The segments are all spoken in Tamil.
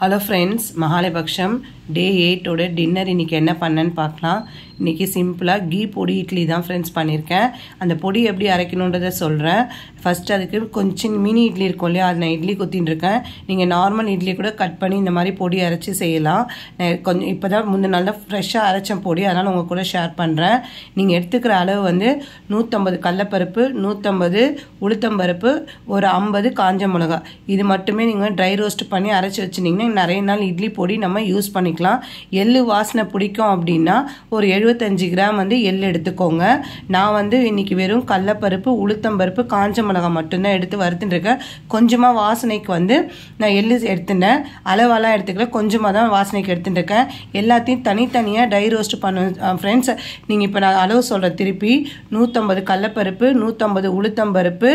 ஹலோ ஃப்ரெண்ட்ஸ் மகாலபக்ஷம் டே எயிட்டோட டின்னர் இன்றைக்கி என்ன பண்ணேன்னு பார்க்கலாம் இன்றைக்கி சிம்பிளாக கீ பொடி இட்லி தான் ஃப்ரெண்ட்ஸ் பண்ணியிருக்கேன் அந்த பொடி எப்படி அரைக்கணுன்றதை சொல்கிறேன் ஃபஸ்ட்டு அதுக்கு கொஞ்சம் மினி இட்லி இருக்கும் இல்லையா அது நான் இட்லி குத்தின்னு இருக்கேன் நீங்கள் நார்மல் இட்லி கூட கட் பண்ணி இந்த மாதிரி பொடி அரைச்சி செய்யலாம் கொஞ்சம் இப்போ தான் முந்தின நாள் தான் ஃப்ரெஷ்ஷாக அரைச்சேன் பொடி அதனால் உங்கள் கூட ஷேர் பண்ணுறேன் நீங்கள் எடுத்துக்கிற அளவு வந்து நூற்றம்பது கடலப்பருப்பு நூற்றம்பது உளுத்தம்பருப்பு ஒரு ஐம்பது காஞ்ச மிளகா இது மட்டுமே நீங்கள் ட்ரை ரோஸ்ட் பண்ணி அரைச்சி வச்சுனிங்கன்னா நிறைய நாள் இட்லி பொடி நம்ம யூஸ் பண்ணிக்கலாம் எள் வாசனை பிடிக்கும் அப்படின்னா ஒரு எழுபத்தஞ்சு கிராம் வந்து எள் எடுத்துக்கோங்க நான் வந்து இன்னைக்கு வெறும் கடலப்பருப்பு உளுத்தம்பருப்பு காஞ்ச மிளகாய் மட்டும்தான் எடுத்து வறுத்துட்டுருக்கேன் கொஞ்சமாக வாசனைக்கு வந்து நான் எள்ளு எடுத்துட்டேன் அளவெல்லாம் எடுத்துக்கல கொஞ்சமாக தான் வாசனைக்கு எடுத்துட்டுருக்கேன் எல்லாத்தையும் தனித்தனியாக டை ரோஸ்ட் பண்ண ஃப்ரெண்ட்ஸ் நீங்கள் இப்போ நான் அளவு சொல்கிற திருப்பி நூற்றம்பது கடலப்பருப்பு நூற்றம்பது உளுத்தம்பருப்பு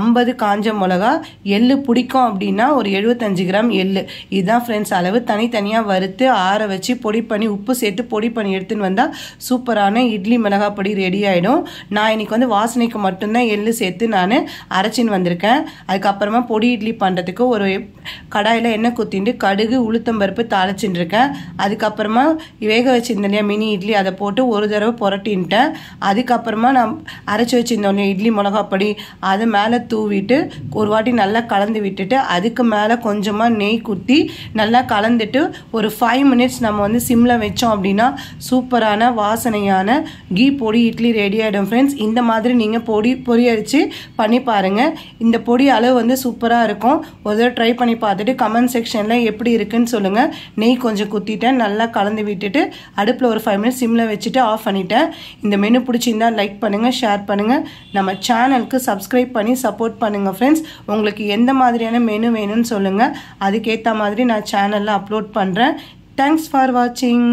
ஐம்பது காஞ்ச மிளகா எள்ளு பிடிக்கும் அப்படின்னா ஒரு எழுபத்தஞ்சு கிராம் எள்ளு இதுதான் பார்த்தீங்கன்னா ஃப்ரெண்ட்ஸ் அளவு தனித்தனியாக வறுத்து ஆற வச்சு பொடி பண்ணி உப்பு சேர்த்து பொடி பண்ணி எடுத்துன்னு வந்தால் சூப்பரான இட்லி மிளகாய் பொடி ரெடி ஆகிடும் நான் இன்றைக்கி வந்து வாசனைக்கு மட்டும்தான் எள்ளு சேர்த்து நான் அரைச்சின்னு வந்திருக்கேன் அதுக்கப்புறமா பொடி இட்லி பண்ணுறதுக்கு ஒரு கடாயில் எண்ணெய் குத்திட்டு கடுகு உளுத்தம்பருப்பு தாளிச்சுட்டு இருக்கேன் அதுக்கப்புறமா வேக வச்சுருந்தேன் இல்லையா மினி இட்லி அதை போட்டு ஒரு தடவை புரட்டின்ட்டேன் அதுக்கப்புறமா நான் அரைச்சி வச்சுருந்தோம் இல்லையா இட்லி மிளகாப்பொடி அதை மேலே தூவிட்டு ஒரு வாட்டி நல்லா கலந்து விட்டுட்டு அதுக்கு மேலே கொஞ்சமாக நெய் குத்தி நல்லா கலந்துட்டு ஒரு ஃபைவ் மினிட்ஸ் நம்ம வந்து சிம்மில் வச்சோம் அப்படின்னா சூப்பரான வாசனையான கீ பொடி இட்லி ரெடி ஆகிடும் ஃப்ரெண்ட்ஸ் இந்த மாதிரி நீங்கள் பொடி பொரியரிச்சு பண்ணி பாருங்கள் இந்த பொடி அளவு வந்து சூப்பராக இருக்கும் ஒரு தடவை ட்ரை பண்ணி பார்த்துட்டு கமெண்ட் செக்ஷனில் எப்படி இருக்குன்னு சொல்லுங்கள் நெய் கொஞ்சம் குத்திட்டேன் நல்லா கலந்து விட்டுட்டு அடுப்பில் ஒரு ஃபைவ் மினிட்ஸ் சிம்மில் வச்சுட்டு ஆஃப் பண்ணிட்டேன் இந்த மெனு பிடிச்சிருந்தா லைக் பண்ணுங்கள் ஷேர் பண்ணுங்கள் நம்ம சேனலுக்கு சப்ஸ்கிரைப் பண்ணி சப்போர்ட் பண்ணுங்கள் ஃப்ரெண்ட்ஸ் உங்களுக்கு எந்த மாதிரியான மெனு வேணும்னு சொல்லுங்கள் அதுக்கேற்ற மாதிரி நான் நான் சேனலில் அப்லோட் பண்ணுறேன் தேங்க்ஸ் ஃபார் வாட்சிங்